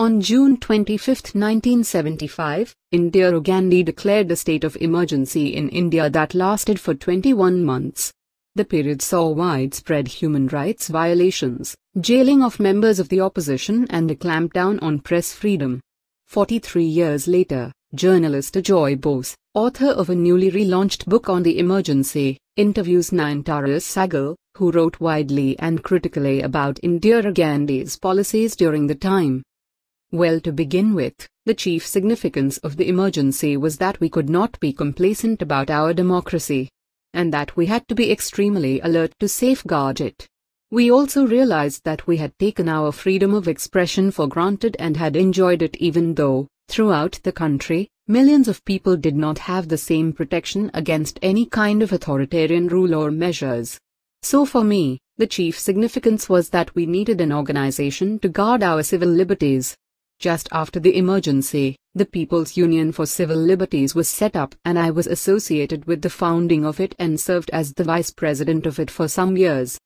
On June 25, 1975, Indira Gandhi declared a state of emergency in India that lasted for 21 months. The period saw widespread human rights violations, jailing of members of the opposition and a clampdown on press freedom. 43 years later, journalist Ajoy Bose, author of a newly relaunched book on the emergency, interviews Nayantara Sagal, who wrote widely and critically about Indira Gandhi's policies during the time. Well, to begin with, the chief significance of the emergency was that we could not be complacent about our democracy, and that we had to be extremely alert to safeguard it. We also realized that we had taken our freedom of expression for granted and had enjoyed it even though, throughout the country, millions of people did not have the same protection against any kind of authoritarian rule or measures. So for me, the chief significance was that we needed an organization to guard our civil liberties, just after the emergency, the People's Union for Civil Liberties was set up and I was associated with the founding of it and served as the vice president of it for some years.